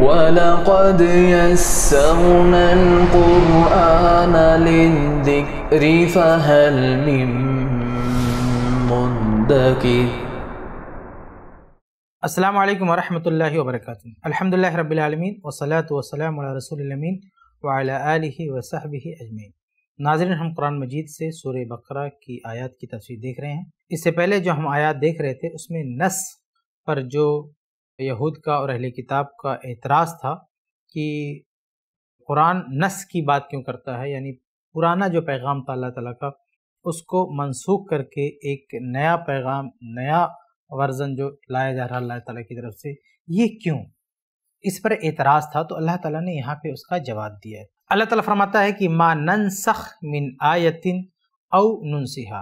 ولقد يسرنا القرآن للذكر فهل من مدكر السلام عليكم ورحمة الله وبركاته الحمد لله رب العالمين والصلاة والسلام على رسول الأمين وعلى آله وصحبه أجمعين नाजरन हम कुरान मजीद से सूर्य बकरा की आयत की तफसीर देख रहे हैं इससे पहले जो हम आयत देख रहे थे उसमें नस पर जो यहूद का और अहले किताब का एतराज़ था कि कुरान नस की बात क्यों करता है यानी पुराना जो पैगाम था अल्लाह ताला का उसको मनसूख करके एक नया पैगाम नया वर्जन जो लाया जा रहा अल्लाह ताला की तरफ से ये क्यों इस पर एतराज़ था तो अल्लाह ताला ने यहाँ पे उसका जवाब दिया है अल्लाह ताला फरमाता है कि माँ सख मिन आयतिन औ ननसिहा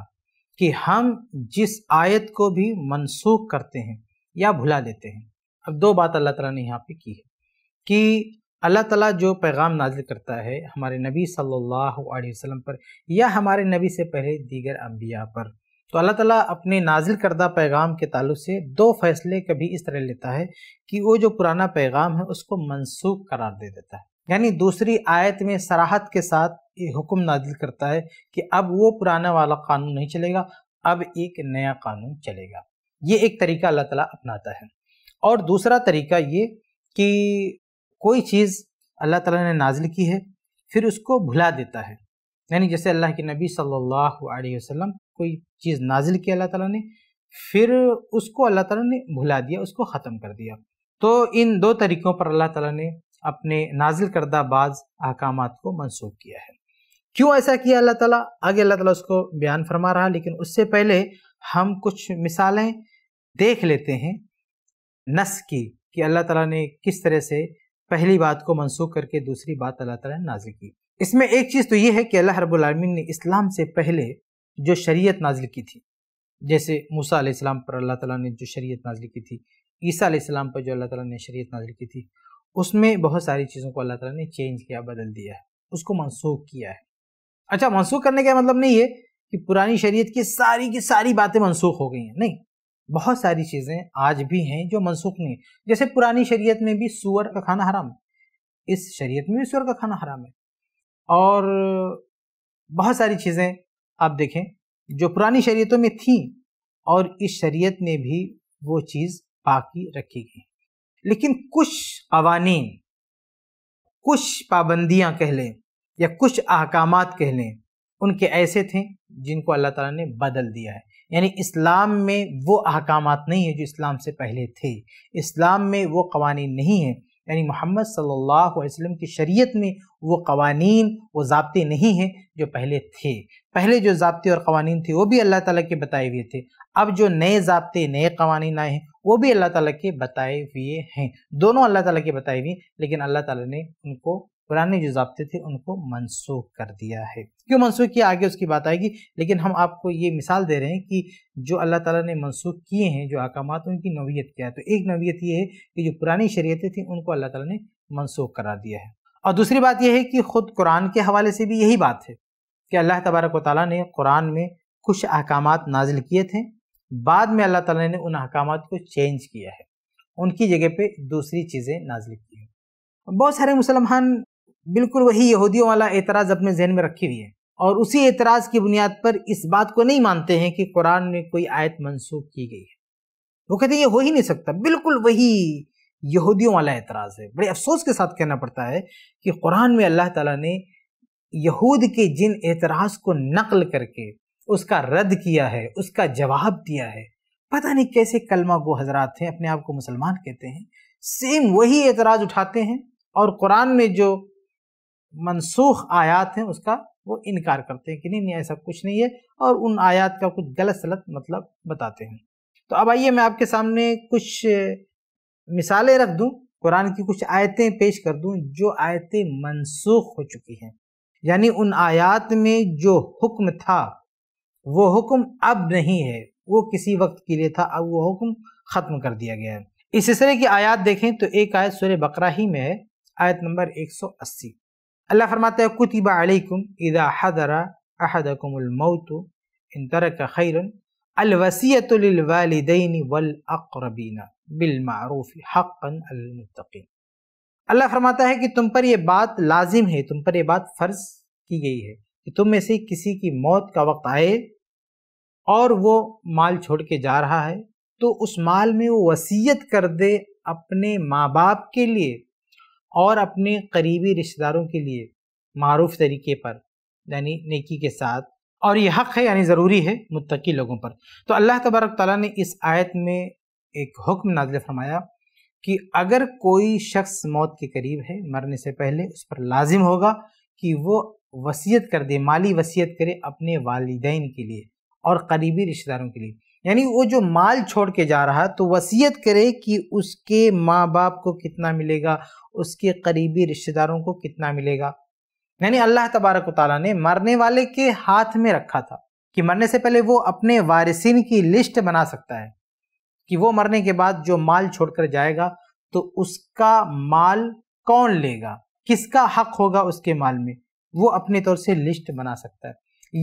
कि हम जिस आयत को भी मनसूख करते हैं या भुला देते हैं अब दो बात अल्लाह ताला ने यहाँ पे की है कि अल्लाह ताला जो पैगाम नाजिल करता है हमारे नबी सल्लल्लाहु अलैहि वसल्लम पर या हमारे नबी से पहले दीगर अम्बिया पर तो अल्लाह ताला अपने नाजिल करदा पैगाम के तल्ल से दो फैसले कभी इस तरह लेता है कि वो जो पुराना पैगाम है उसको मनसूख करार दे देता है यानी दूसरी आयत में सराहत के साथ हुक्म नाजिल करता है कि अब वो पुराना वाला कानून नहीं चलेगा अब एक नया कानून चलेगा ये एक तरीका अल्लाह ताला अपनाता है और दूसरा तरीका ये कि कोई चीज़ अल्लाह ताला ने नाजिल की है फिर उसको भुला देता है यानी जैसे अल्लाह के नबी सल्लल्लाहु अलैहि वसल्लम कोई चीज़ नाजिल की अल्लाह ताला ने फिर उसको अल्लाह ताला ने भुला दिया उसको ख़त्म कर दिया तो इन दो तरीक़ों पर अल्लाह ताला ने अपने नाजिल करदा बाज़ अहकाम को मनसूख किया है क्यों ऐसा किया अल्लाह ताला आगे अल्लाह ताला उसको बयान फरमा रहा लेकिन उससे पहले हम कुछ मिसालें देख लेते हैं नस की कि अल्लाह ताला ने किस तरह से पहली बात को मनसूख करके दूसरी बात अल्लाह ताला ने नाजिल की इसमें एक चीज़ तो ये है कि अल्लाह रबालमीन ने इस्लाम से पहले जो शरीयत नाजिल की थी जैसे मूसा आसमाम पर अल्लाह ताला ने जो शरीयत नाजिल की थी ईसा आसमाम पर जो अल्लाह ताला ने शरीयत नाजिल की थी उसमें बहुत सारी चीज़ों को अल्लाह ताला ने चेंज किया बदल दिया है उसको मनसूख किया है अच्छा मनसूख करने का मतलब नहीं है कि पुरानी शरीयत की सारी की सारी बातें मनसूख हो गई हैं नहीं बहुत सारी चीज़ें आज भी हैं जो मनसूख नहीं है जैसे पुरानी शरीयत में भी सुअर का खाना हराम है इस शरीयत में भी सुअर का खाना हराम है और बहुत सारी चीज़ें आप देखें जो पुरानी शरीयतों में थी और इस शरीयत में भी वो चीज़ बाकी रखी गई लेकिन कुछ अवानी कुछ पाबंदियां कह लें या कुछ अहकाम कह लें उनके ऐसे थे जिनको अल्लाह ताला ने बदल दिया है यानी इस्लाम में वो अहकाम नहीं है जो इस्लाम से पहले थे इस्लाम में वो कवानी नहीं है यानी मोहम्मद सल्लल्लाहु अलैहि वसल्लम की शरीयत में वो कवानीन वो जबते नहीं हैं जो पहले थे पहले जो जबते और कवानीन थे वो भी अल्लाह ताला के बताए हुए थे अब जो नए जबते नए कवानीन आए हैं वो भी अल्लाह ताला के बताए हुए हैं दोनों अल्लाह ताला के बताए हुए लेकिन अल्लाह ताला ने उनको पुराने जो जबते थे उनको मनसूख कर दिया है क्यों मनसूख किया आगे उसकी बात आएगी लेकिन हम आपको ये मिसाल दे रहे हैं कि जो अल्लाह ताला ने मनसूख किए हैं जो अहकाम उनकी नवीयत क्या है तो एक नवीयत ये है कि जो पुरानी शरीयतें थी उनको अल्लाह ताला ने मनसूख करा दिया है और दूसरी बात यह है कि ख़ुद कुरान के हवाले से भी यही बात है कि अल्लाह तबारक वाली ने कुरान में कुछ अहकाम नाजिल किए थे बाद में अल्लाह ताला ने उन अहकाम को चेंज किया है उनकी जगह पर दूसरी चीज़ें नाजिल की हैं बहुत सारे मुसलमान बिल्कुल वही यहूदियों वाला एतराज़ अपने जहन में रखी हुई है और उसी एतराज़ की बुनियाद पर इस बात को नहीं मानते हैं कि कुरान में कोई आयत मनसूख की गई है वो कहते हैं ये हो ही नहीं सकता बिल्कुल वही यहूदियों वाला एतराज़ है बड़े अफसोस के साथ कहना पड़ता है कि कुरान में अल्लाह ताला ने यहूद के जिन एतराज़ को नकल करके उसका रद्द किया है उसका जवाब दिया है पता नहीं कैसे कलमा गो हजरात हैं अपने आप को मुसलमान कहते हैं सेम वही एतराज़ उठाते हैं और कुरान में जो मनसूख आयात हैं उसका वो इनकार करते हैं कि नहीं नहीं ऐसा कुछ नहीं है और उन आयात का कुछ गलत सलत मतलब बताते हैं तो अब आइए मैं आपके सामने कुछ मिसालें रख दूं कुरान की कुछ आयतें पेश कर दूं जो आयतें मनसूख हो चुकी हैं यानी उन आयात में जो हुक्म था वो हुक्म अब नहीं है वो किसी वक्त के लिए था अब वो हुक्म ख़त्म कर दिया गया है इस सिलसिले की आयत देखें तो एक आयत सुर बकरा ही में है आयत नंबर 180 अल्लाह फरमाता है कुतिबा अलैकुम इदा हदरा मौत इन तरक खैरन वालिदैन वल मारूफ बिलमारूफ अल मुत्तकीन अल्लाह फरमाता है कि तुम पर यह बात लाजिम है तुम पर यह बात फ़र्ज की गई है कि तुम में से किसी की मौत का वक्त आए और वो माल छोड़ के जा रहा है तो उस माल में वो वसीयत कर दे अपने माँ बाप के लिए और अपने करीबी रिश्तेदारों के लिए मरूफ तरीके पर यानी नेकी के साथ और ये हक़ है यानी ज़रूरी है मुतकी लोगों पर तो अल्लाह तबारक ताली ने इस आयत में एक हुक्म नाजिल फरमाया कि अगर कोई शख्स मौत के करीब है मरने से पहले उस पर लाजिम होगा कि वो वसीयत कर दे माली वसीयत करे अपने वालदेन के लिए और करीबी रिश्तेदारों के लिए यानी वो जो माल छोड़ के जा रहा है तो वसीयत करे कि उसके माँ बाप को कितना मिलेगा उसके करीबी रिश्तेदारों को कितना मिलेगा यानी अल्लाह तबारक ताली ने मरने वाले के हाथ में रखा था कि मरने से पहले वो अपने वारिसिन की लिस्ट बना सकता है कि वो मरने के बाद जो माल छोड़कर जाएगा तो उसका माल कौन लेगा किसका हक होगा उसके माल में वो अपने तौर से लिस्ट बना सकता है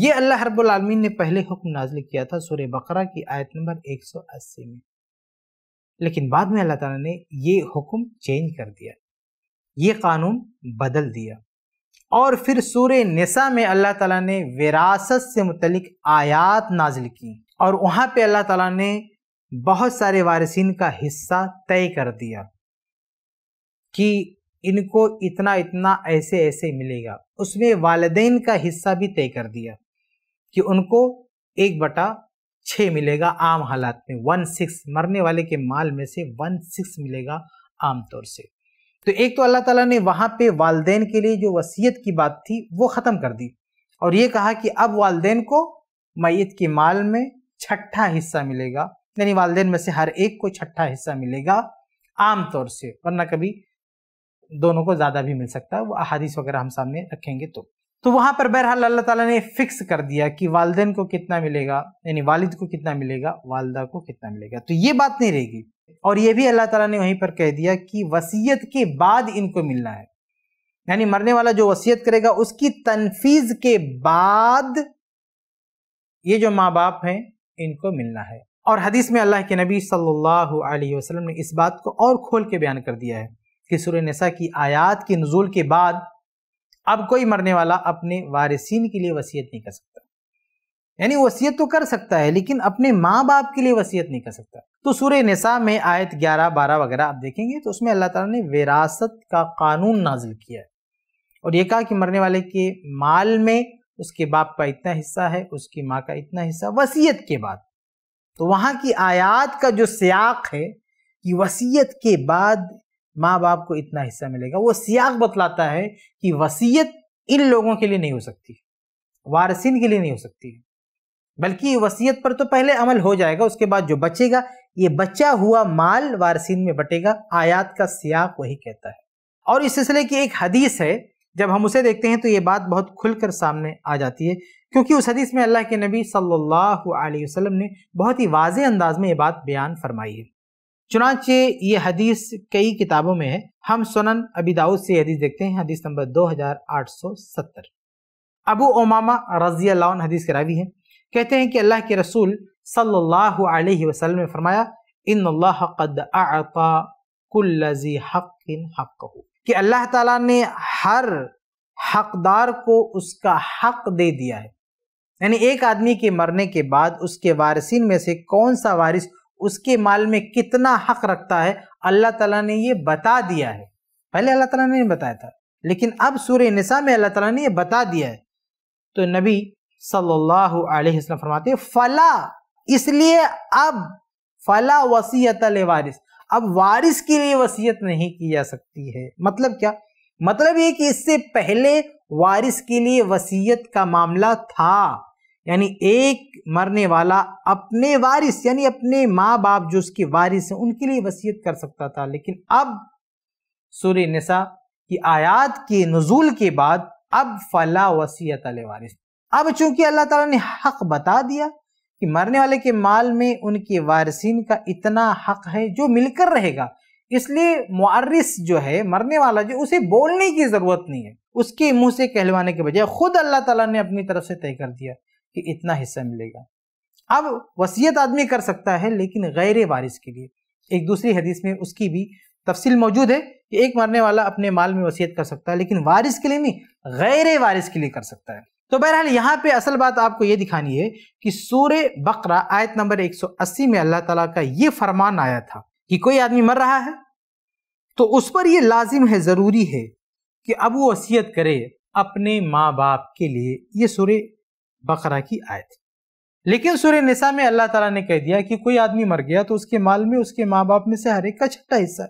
ये अल्लाह रब्बुल आलमीन ने पहले हुक्म नाजिल किया था सूर्य बकरा की आयत नंबर 180 में लेकिन बाद में अल्लाह ताला ने ये हुक्म चेंज कर दिया ये कानून बदल दिया और फिर सूर्य निसा में अल्लाह ताला ने विरासत से मुतलिक आयात नाजिल की और वहाँ पे अल्लाह ताला ने बहुत सारे वारिसन का हिस्सा तय कर दिया कि इनको इतना इतना ऐसे ऐसे मिलेगा उसमें वालदेन का हिस्सा भी तय कर दिया कि उनको एक बटा छ मिलेगा आम हालात में वन सिक्स मरने वाले के माल में से वन सिक्स मिलेगा आमतौर से तो एक तो अल्लाह ताला ने वहां पे वालदेन के लिए जो वसीयत की बात थी वो ख़त्म कर दी और ये कहा कि अब वालदेन को मैत के माल में छठा हिस्सा मिलेगा यानी वालदेन में से हर एक को छठा हिस्सा मिलेगा आम तौर से वरना कभी दोनों को ज़्यादा भी मिल सकता है वो अहादीस वगैरह हम सामने रखेंगे तो तो वहां पर बहरहाल अल्लाह ताला ने फिक्स कर दिया कि वालदेन को कितना मिलेगा यानी वालिद को कितना मिलेगा वालदा को कितना मिलेगा तो ये बात नहीं रहेगी और ये भी अल्लाह ताला ने वहीं पर कह दिया कि वसीयत के बाद इनको मिलना है यानी मरने वाला जो वसीयत करेगा उसकी तनफीज के बाद ये जो माँ बाप हैं इनको मिलना है और हदीस में अल्लाह के नबी सल्लल्लाहु अलैहि वसल्लम ने इस बात को और खोल के बयान कर दिया है कि सुर नसा की आयात के नजूल के बाद अब कोई मरने वाला अपने वारिसीन के लिए वसीयत नहीं कर सकता यानी वसीयत तो कर सकता है लेकिन अपने माँ बाप के लिए वसीयत नहीं कर सकता तो सूर्य निसा में आयत 11, 12 वगैरह आप देखेंगे तो उसमें अल्लाह ताला ने विरासत का कानून नाजिल किया है और ये कहा कि मरने वाले के माल में उसके बाप का इतना हिस्सा है उसकी माँ का इतना हिस्सा वसीयत के बाद तो वहाँ की आयात का जो सियाक है कि वसीयत के बाद माँ बाप को इतना हिस्सा मिलेगा वो सियाग बतलाता है कि वसीयत इन लोगों के लिए नहीं हो सकती वारसिन के लिए नहीं हो सकती बल्कि वसीयत पर तो पहले अमल हो जाएगा उसके बाद जो बचेगा ये बचा हुआ माल वारसिन में बटेगा आयात का सियाक वही कहता है और इस सिलसिले की एक हदीस है जब हम उसे देखते हैं तो ये बात बहुत खुलकर सामने आ जाती है क्योंकि उस हदीस में अल्लाह के नबी सल्लल्लाहु अलैहि वसल्लम ने बहुत ही वाज अंदाज में ये बात बयान फरमाई है चुनाचे ये हदीस कई किताबों में है हम सुनन अबी दाऊद से हदीस देखते हैं हदीस नंबर 2870 अबू ओमामा रजी अल्लाह हदीस के रावी है कहते हैं कि अल्लाह के रसूल सल्लल्लाहु अलैहि वसल्लम ने फरमाया इन अल्लाह कद आता हक कि अल्लाह ताला ने हर हकदार को उसका हक दे दिया है यानी एक आदमी के मरने के बाद उसके वारसिन में से कौन सा वारिस उसके माल में कितना हक रखता है अल्लाह ताला ने ये बता दिया है पहले अल्लाह ताला ने नहीं बताया था लेकिन अब सूर्य निसा में अल्लाह ताला ने ये बता दिया है तो नबी सल्लल्लाहु अलैहि वसल्लम फरमाते फला इसलिए अब फला वसीयत वारिस अब वारिस के लिए वसीयत नहीं की जा सकती है मतलब क्या मतलब ये कि इससे पहले वारिस के लिए वसीयत का मामला था यानी एक मरने वाला अपने वारिस यानी अपने माँ बाप जो उसके वारिस हैं उनके लिए वसीयत कर सकता था लेकिन अब सूर्य नसा की आयात के नजूल के बाद अब फला वसीयत वारिस अब चूंकि अल्लाह ताला ने हक बता दिया कि मरने वाले के माल में उनके वारसिन का इतना हक है जो मिलकर रहेगा इसलिए मुआरस जो है मरने वाला जो उसे बोलने की ज़रूरत नहीं है उसके मुंह से कहलवाने के बजाय खुद अल्लाह ताला ने अपनी तरफ से तय कर दिया कि इतना हिस्सा मिलेगा अब वसीयत आदमी कर सकता है लेकिन गैर वारिस के लिए एक दूसरी हदीस में उसकी भी तफसील मौजूद है कि एक मरने वाला अपने माल में वसीयत कर सकता है लेकिन वारिस के लिए नहीं गैर वारिस के लिए कर सकता है तो बहरहाल यहाँ पे असल बात आपको ये दिखानी है कि सूर्य बकरा आयत नंबर 180 में अल्लाह ताला का ये फरमान आया था कि कोई आदमी मर रहा है तो उस पर यह लाजिम है ज़रूरी है कि अब वो वसीयत करे अपने माँ बाप के लिए ये सूर्य बकरा की आयत लेकिन सूर्य निशा में अल्लाह तला ने कह दिया कि कोई आदमी मर गया तो उसके माल में उसके माँ बाप में से हर एक का छठा हिस्सा है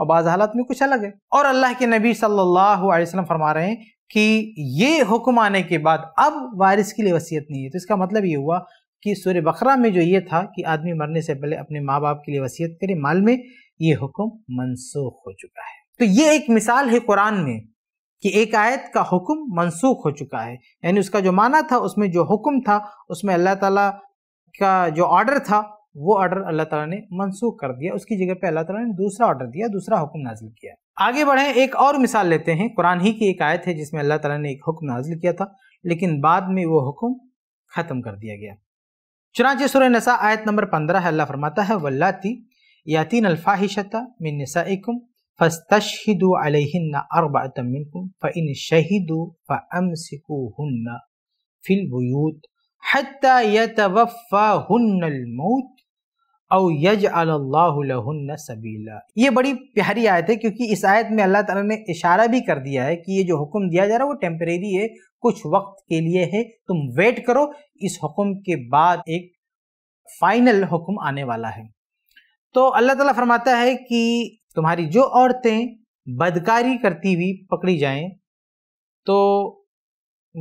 और बाज़ हालत में कुछ अलग है और अल्लाह के नबी सल्लल्लाहु अलैहि वसल्लम फरमा रहे हैं कि ये हुक्म आने के बाद अब वारिस के लिए वसीयत नहीं है तो इसका मतलब ये हुआ कि सूर्य बकरा में जो ये था कि आदमी मरने से पहले अपने माँ बाप के लिए वसीयत करे माल में ये हुक्म मनसूख हो चुका है तो ये एक मिसाल है कुरान में कि एक आयत का हुक्म मनसूख हो चुका है यानी उसका जो माना था उसमें जो हुक्म था उसमें अल्लाह ताला का जो ऑर्डर था वो ऑर्डर अल्लाह ताला ने मनसूख कर दिया उसकी जगह पे अल्लाह ताला ने दूसरा ऑर्डर दिया दूसरा हुक्म नाजिल किया आगे बढ़े एक और मिसाल लेते हैं कुरान ही की एक आयत है जिसमें अल्लाह ताला ने एक हुक्म नाजिल किया था लेकिन बाद में वो हुक्म ख़त्म कर दिया गया चुनाचे सुर नसा आयत नंबर पंद्रह अल्लाह फरमाता है वल्लाती यातीन अल्फाहिशता मिन नसाइकुम बड़ी प्यारी आयत है क्योंकि इस आयत में अल्लाह ताला ने इशारा भी कर दिया है कि ये जो हुक्म दिया जा रहा है वो टेम्परेरी है कुछ वक्त के लिए है तुम वेट करो इस हुक्म के बाद एक फाइनल हुक्म आने वाला है तो अल्लाह ताला फरमाता है कि तुम्हारी जो औरतें बदकारी करती हुई पकड़ी जाएं तो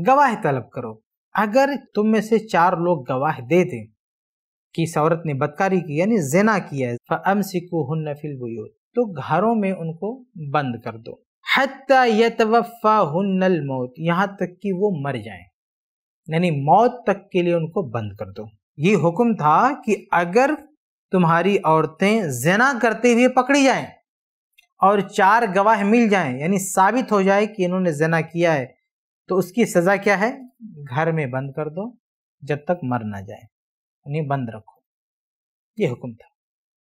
गवाह तलब करो अगर तुम में से चार लोग गवाह दे दें कि इस औरत ने बदकारी की यानी जेना किया है अम सिकू हन नफिल तो घरों में उनको बंद कर दो हत्या यतवफ़ा हन्नल मौत यहाँ तक कि वो मर जाएं यानी मौत तक के लिए उनको बंद कर दो ये हुक्म था कि अगर तुम्हारी औरतें जना करते हुए पकड़ी जाएं और चार गवाह मिल जाएं यानी साबित हो जाए कि इन्होंने जना किया है तो उसकी सज़ा क्या है घर में बंद कर दो जब तक मर ना जाए यानी बंद रखो ये हुक्म था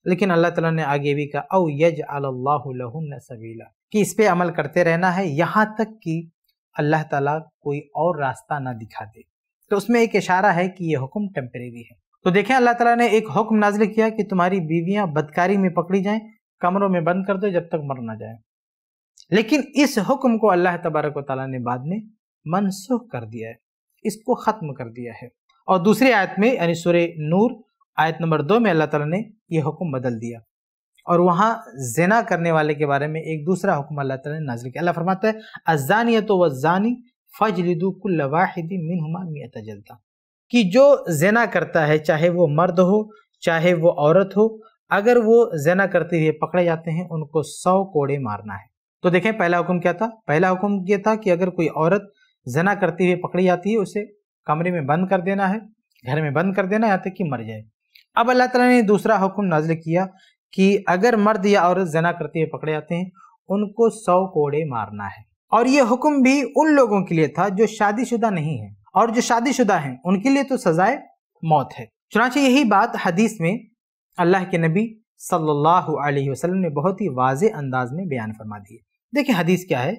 लेकिन अल्लाह ताला ने आगे भी कहा औ यज अल्लाह सबीला कि इस पर अमल करते रहना है यहाँ तक कि अल्लाह ताला कोई और रास्ता ना दिखा दे तो उसमें एक इशारा है कि ये हुक्म टेम्परेरी है तो देखें अल्लाह ताला ने एक हुक्म नाजिल किया कि तुम्हारी बीवियां बदकारी में पकड़ी जाएं कमरों में बंद कर दो जब तक मर ना जाए लेकिन इस हुक्म को अल्लाह तबारक ताली ने बाद में मनसूख कर दिया है इसको ख़त्म कर दिया है और दूसरी आयत में यानी सुर नूर आयत नंबर दो में अल्लाह ताला ने यह हुक्म बदल दिया और वहाँ जना करने वाले के बारे में एक दूसरा हुक्म अल्लाह ताला ने नाजिल किया अल्लाह फरमाता है अजानियत वजानी फजलिदुकुल वाहिदी मिन हुमा मियत जलता कि जो जना करता है चाहे वो मर्द हो चाहे वो औरत हो अगर वो जना करते हुए पकड़े जाते हैं उनको सौ कोड़े मारना है तो देखें पहला हुक्म क्या था पहला हुक्म ये था कि अगर कोई औरत जना करते हुए पकड़ी जाती है उसे कमरे में बंद कर देना है घर में बंद कर देना यहाँ तक कि मर जाए अब अल्लाह तला ने दूसरा हुक्म नाजिल किया कि अगर मर्द या औरत जना करते हुए पकड़े जाते हैं उनको सौ कोड़े मारना है और ये हुक्म भी उन लोगों के लिए था जो शादीशुदा नहीं है और जो शादीशुदा हैं उनके लिए तो सजाए मौत है चुनाचे यही बात हदीस में अल्लाह के नबी सल्लल्लाहु अलैहि वसल्लम ने बहुत ही वाज अंदाज में बयान फरमा दिए देखिए हदीस क्या है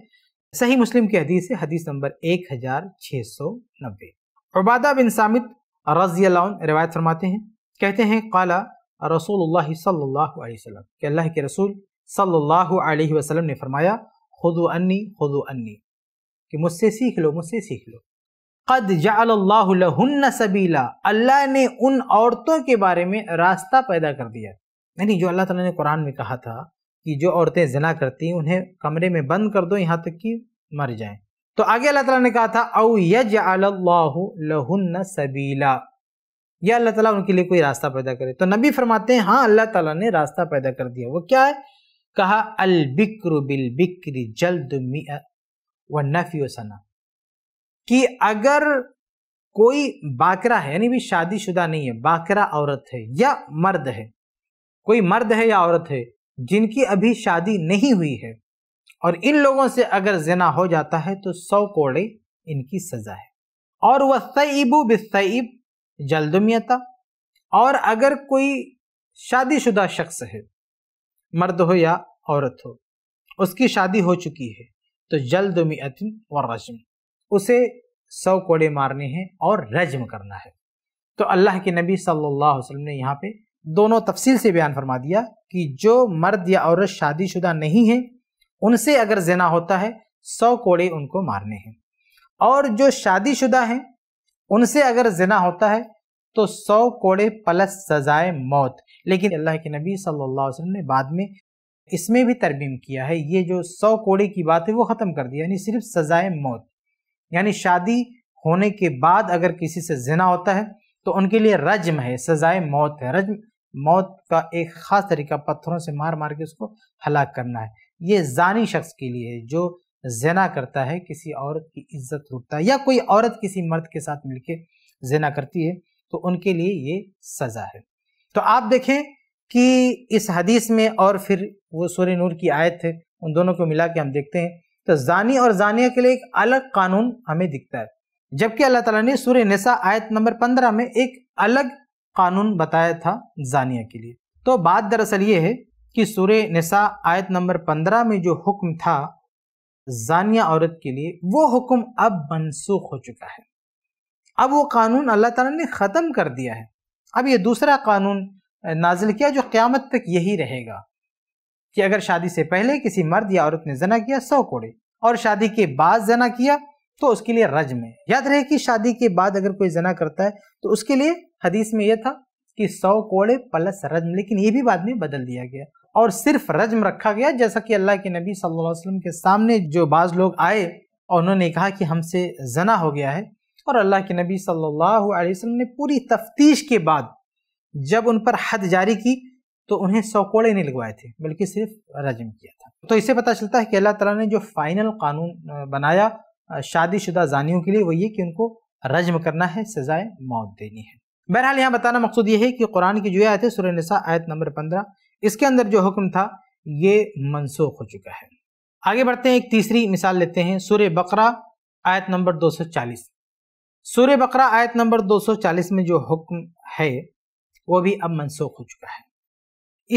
सही मुस्लिम की हदीस है हदीस नंबर एक हज़ार छः सौ नब्बे उबादा बिन सामित रजी रिवायत फरमाते हैं कहते हैं काला रसूल सल्लाम के अल्लाह के रसूल सल्लल्लाहु ने फरमाया खुद अन्नी खुद अन्नी कि मुझसे सीख लो मुझसे सीख लो कद जाल्लाहुन्न सबीला अल्लाह ने उन औरतों के बारे में रास्ता पैदा कर दिया यानी जो अल्लाह तला ने कुरान में कहा था कि जो औरतें जना करती हैं उन्हें कमरे में बंद कर दो यहाँ तक कि मर जाएं तो आगे अल्लाह तला ने कहा था औ यज अल्लाहन सबीला या अल्लाह तला उनके लिए कोई रास्ता पैदा करे तो नबी फरमाते हैं हाँ अल्लाह तला ने रास्ता पैदा कर दिया वो क्या है कहा अल बिक्र बिल बिक्र जल्द व नफ़ी सना कि अगर कोई बाकरा है यानी भी शादीशुदा नहीं है बाकरा औरत है या मर्द है कोई मर्द है या औरत है जिनकी अभी शादी नहीं हुई है और इन लोगों से अगर जना हो जाता है तो सौ कोड़े इनकी सजा है और वह सईब बिसईब जल्दमियता और अगर कोई शादीशुदा शख्स है मर्द हो या औरत हो उसकी शादी हो चुकी है तो जल्दुमियतिन व रजम उसे सौ कोड़े मारने हैं और रजम करना है तो अल्लाह के नबी सल्लल्लाहु अलैहि वसल्लम ने यहाँ पे दोनों तफसील से बयान फरमा दिया कि जो मर्द या औरत शादीशुदा नहीं है उनसे अगर जना होता है सौ कोड़े उनको मारने हैं और जो शादीशुदा हैं उनसे अगर जना होता है तो सौ कोड़े प्लस सजाए मौत लेकिन अल्लाह के नबी सल्लल्लाहु अलैहि वसल्लम ने बाद में इसमें भी तरमीम किया है ये जो सौ कोड़े की बात है वो ख़त्म कर दिया यानी सिर्फ सजाए मौत यानी शादी होने के बाद अगर किसी से जिना होता है तो उनके लिए रजम है सजाए मौत है रजम मौत का एक ख़ास तरीका पत्थरों से मार मार के उसको हलाक करना है ये जानी शख्स के लिए है जो जना करता है किसी औरत की इज्जत लुटता है या कोई औरत किसी मर्द के साथ मिलके जना करती है तो उनके लिए ये सज़ा है तो आप देखें कि इस हदीस में और फिर वो सूर्य नूर की आयत है उन दोनों को मिला के हम देखते हैं तो जानी और जानिया के लिए एक अलग कानून हमें दिखता है जबकि अल्लाह तला ने सूर्य निसा आयत नंबर पंद्रह में एक अलग कानून बताया था जानिया के लिए तो बात दरअसल ये है कि सूर्य निसा आयत नंबर पंद्रह में जो हुक्म था जानिया औरत के लिए वो हुक्म अब मनसूख हो चुका है अब वो कानून अल्लाह ताला ने ख़त्म कर दिया है अब ये दूसरा कानून नाजिल किया जो क़्यामत तक यही रहेगा कि अगर शादी से पहले किसी मर्द या औरत ने जना किया सौ कोड़े और शादी के बाद जना किया तो उसके लिए रज में याद रहे कि शादी के बाद अगर कोई जना करता है तो उसके लिए हदीस में यह था कि सौ कोड़े प्लस रजम लेकिन ये भी बाद में बदल दिया गया और सिर्फ रजम रखा गया जैसा कि अल्लाह के नबी सल्लल्लाहु अलैहि वसल्लम के सामने जो बाज़ लोग आए और उन्होंने कहा कि हमसे जना हो गया है और अल्लाह के नबी सल्लल्लाहु अलैहि वसल्लम ने पूरी तफ्तीश के बाद जब उन पर हद जारी की तो उन्हें सौकोड़े नहीं लगवाए थे बल्कि सिर्फ रजम किया था तो इससे पता चलता है कि अल्लाह तला ने जो फाइनल कानून बनाया शादीशुदा जानियों के लिए वो ये कि उनको रजम करना है सजाए मौत देनी है बहरहाल यहाँ बताना मकसद ये है कि कुरान की जो आयत है सुर आयत नंबर पंद्रह इसके अंदर जो हुक्म था ये मनसूख हो चुका है आगे बढ़ते हैं एक तीसरी मिसाल लेते हैं सूर्य बकरा आयत नंबर 240 सूर्य बकरा आयत नंबर 240 में जो हुक्म है वो भी अब मनसूख हो चुका है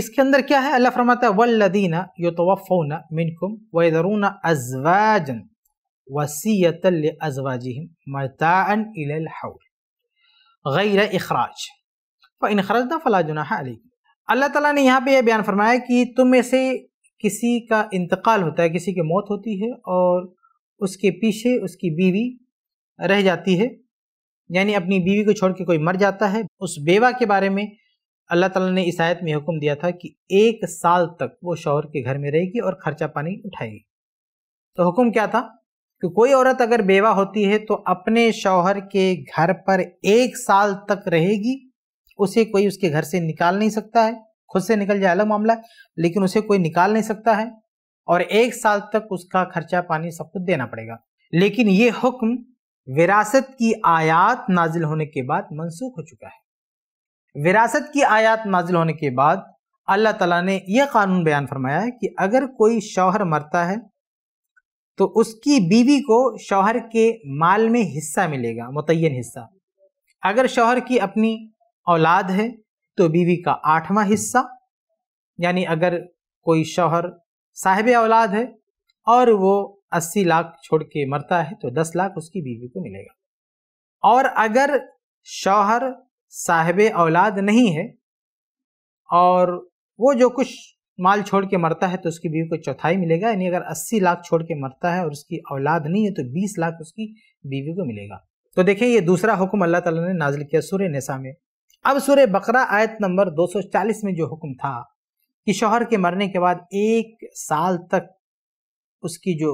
इसके अंदर क्या है अल्लाह फरमाता है वल्लदीना युतवफ़ून मिनकुम वयदरून अजवाजन वसीयत अजवाजिम मतान हौल गैर इखराज फ़ इखरजना फ़ला जुनाह अल्लाह ताला ने यहाँ पे यह बयान फरमाया कि तुम में से किसी का इंतकाल होता है किसी की मौत होती है और उसके पीछे उसकी बीवी रह जाती है यानी अपनी बीवी को छोड़ के कोई मर जाता है उस बेवा के बारे में अल्लाह ताला ने इस आयत में हुक्म दिया था कि एक साल तक वो शौहर के घर में रहेगी और खर्चा पानी उठाएगी तो हुक्म क्या था कि कोई औरत अगर बेवा होती है तो अपने शौहर के घर पर एक साल तक रहेगी उसे कोई उसके घर से निकाल नहीं सकता है खुद से निकल जाए अलग मामला लेकिन उसे कोई निकाल नहीं सकता है और एक साल तक उसका खर्चा पानी सब कुछ देना पड़ेगा लेकिन ये हुक्म विरासत की आयात नाजिल होने के बाद मनसूख हो चुका है विरासत की आयत नाजिल होने के बाद अल्लाह तला ने यह कानून बयान फरमाया है कि अगर कोई शौहर मरता है तो उसकी बीवी को शौहर के माल में हिस्सा मिलेगा मुतन हिस्सा अगर शौहर की अपनी औलाद है तो बीवी का आठवां हिस्सा यानी अगर कोई शौहर साहिब औलाद है और वो अस्सी लाख छोड़ के मरता है तो दस लाख उसकी बीवी को मिलेगा और अगर शौहर साहिब औलाद नहीं है और वो जो कुछ माल छोड़ के मरता है तो उसकी बीवी को चौथाई मिलेगा यानी अगर 80 लाख छोड़ के मरता है और उसकी औलाद नहीं है तो 20 लाख उसकी बीवी को मिलेगा तो देखिए ये दूसरा हुक्म अल्लाह ताला ने नाजिल किया सूर्य निसा में अब सूर्य बकरा आयत नंबर 240 में जो हुक्म था कि शोहर के मरने के बाद एक साल तक उसकी जो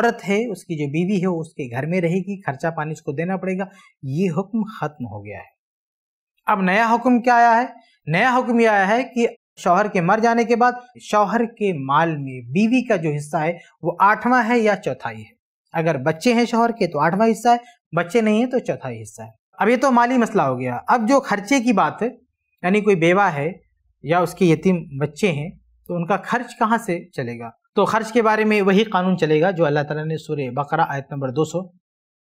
औरत है उसकी जो बीवी है वो उसके घर में रहेगी खर्चा पानी उसको देना पड़ेगा ये हुक्म ख़त्म हो गया है अब नया हुक्म क्या आया है नया हुक्म यह आया है कि शौहर के मर जाने के बाद शौहर के माल में बीवी का जो हिस्सा है वो आठवां है या चौथाई है अगर बच्चे हैं शौहर के तो आठवां हिस्सा है बच्चे नहीं है तो चौथाई हिस्सा है अब ये तो माली मसला हो गया अब जो खर्चे की बात है यानी कोई बेवा है या उसके यतीम बच्चे हैं तो उनका खर्च कहाँ से चलेगा तो खर्च के बारे में वही कानून चलेगा जो अल्लाह ताला ने सूर्य बकरा आयत नंबर सौ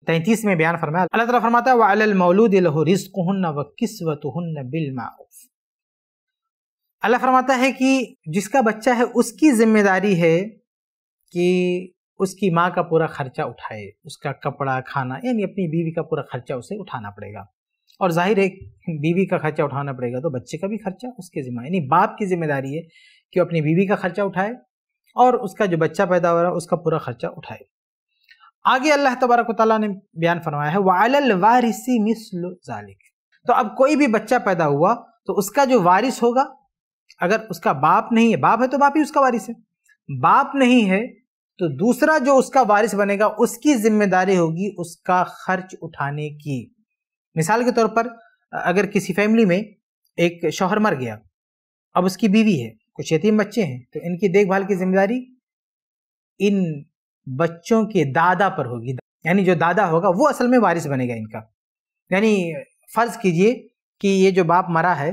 तैतीस में बयान फरमाया अल्लाह तला फरमाता है रिस्क रिस्कन व किस्वत बिलमाऊफ अल्लाह फरमाता है कि जिसका बच्चा है उसकी जिम्मेदारी है कि उसकी माँ का पूरा खर्चा उठाए उसका कपड़ा खाना यानी अपनी बीवी का पूरा खर्चा उसे उठाना पड़ेगा और जाहिर है बीवी का खर्चा उठाना पड़ेगा तो बच्चे का भी खर्चा उसके जिम्मा यानी बाप की जिम्मेदारी है कि वो अपनी बीवी का खर्चा उठाए और उसका जो बच्चा पैदा हो रहा है उसका पूरा खर्चा उठाए आगे अल्लाह तबारक ने बयान फरमाया है वाल वारिसी मिसल जालिक तो अब कोई भी बच्चा पैदा हुआ तो उसका जो वारिस होगा अगर उसका बाप नहीं है बाप है तो बाप ही उसका वारिस है बाप नहीं है तो दूसरा जो उसका वारिस बनेगा उसकी जिम्मेदारी होगी उसका खर्च उठाने की मिसाल के तौर पर अगर किसी फैमिली में एक शौहर मर गया अब उसकी बीवी है कुछ यतीम बच्चे हैं तो इनकी देखभाल की जिम्मेदारी इन बच्चों के दादा पर होगी यानी जो दादा होगा वो असल में वारिस बनेगा इनका यानी फ़र्ज़ कीजिए कि ये जो बाप मरा है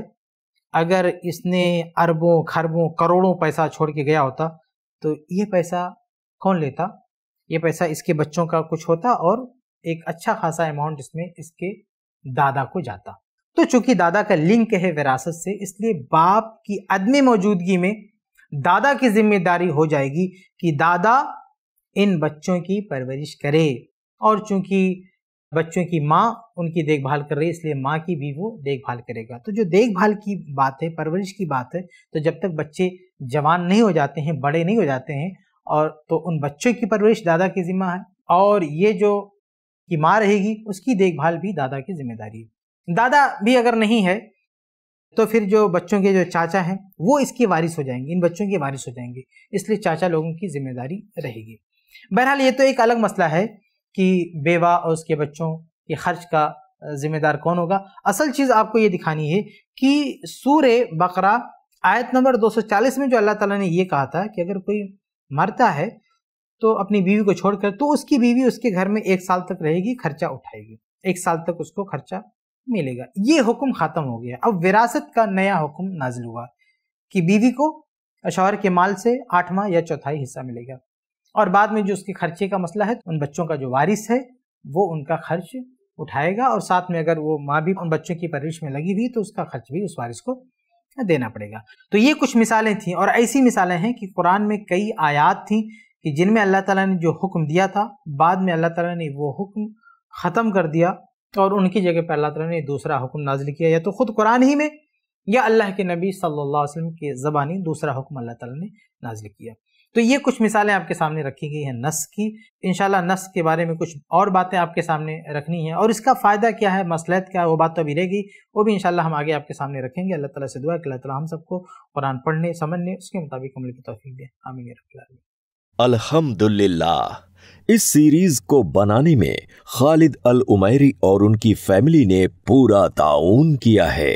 अगर इसने अरबों खरबों करोड़ों पैसा छोड़ के गया होता तो ये पैसा कौन लेता ये पैसा इसके बच्चों का कुछ होता और एक अच्छा खासा अमाउंट इसमें इसके दादा को जाता तो चूंकि दादा का लिंक है विरासत से इसलिए बाप की अदम मौजूदगी में दादा की जिम्मेदारी हो जाएगी कि दादा इन बच्चों की परवरिश करे और चूंकि बच्चों की माँ उनकी देखभाल कर रही है इसलिए माँ की भी वो देखभाल करेगा तो जो देखभाल की बात है परवरिश की बात है तो जब तक बच्चे जवान नहीं हो जाते हैं बड़े नहीं हो जाते हैं और तो उन बच्चों की परवरिश दादा की जिम्मा है और ये जो कि माँ रहेगी उसकी देखभाल भी दादा की जिम्मेदारी है दादा भी अगर नहीं है तो फिर जो बच्चों के जो चाचा हैं वो इसके वारिस हो जाएंगे इन बच्चों के वारिस हो जाएंगे इसलिए चाचा लोगों की जिम्मेदारी रहेगी बहरहाल ये तो एक अलग मसला है कि बेवा और उसके बच्चों के खर्च का जिम्मेदार कौन होगा असल चीज़ आपको ये दिखानी है कि सूर बकरा आयत नंबर 240 में जो अल्लाह ताला ने ये कहा था कि अगर कोई मरता है तो अपनी बीवी को छोड़कर तो उसकी बीवी उसके घर में एक साल तक रहेगी खर्चा उठाएगी एक साल तक उसको खर्चा मिलेगा ये हुक्म ख़त्म हो गया अब विरासत का नया हुक्म नाजिल हुआ कि बीवी को शौहर के माल से आठवां या चौथाई हिस्सा मिलेगा और बाद में जो उसके खर्चे का मसला है तो उन बच्चों का जो वारिस है वो उनका खर्च उठाएगा और साथ में अगर वो माँ भी उन बच्चों की परवरिश में लगी हुई तो उसका खर्च भी उस वारिस को देना पड़ेगा तो ये कुछ मिसालें थीं और ऐसी मिसालें हैं कि कुरान में कई आयात थीं कि जिनमें अल्लाह ताला ने जो हुक्म दिया था बाद में अल्लाह ताला ने वो हुक्म ख़त्म कर दिया और उनकी जगह पर अल्लाह ताला ने दूसरा हुक्म नाजिल किया या तो ख़ुद कुरान ही में या अल्लाह के नबी सल्लल्लाहु अलैहि वसल्लम के ज़बानी दूसरा हुक्म अल्लाह ताला ने नाजिल किया तो ये कुछ मिसालें आपके सामने रखी गई हैं नस की इनशाला नस के बारे में कुछ और बातें आपके सामने रखनी है और इसका फ़ायदा क्या है मसलहत क्या है वो बात तो अभी रहेगी वो भी इनशाला हम आगे आपके सामने रखेंगे अल्लाह ताला से दुआ कि अल्लाह ताला हम सबको कुरान पढ़ने समझने उसके मुताबिक हमले की तोफ़ी दें आमीन अल्हम्दुलिल्लाह इस सीरीज को बनाने में खालिद अल उमैरी और उनकी फैमिली ने पूरा ताउन किया है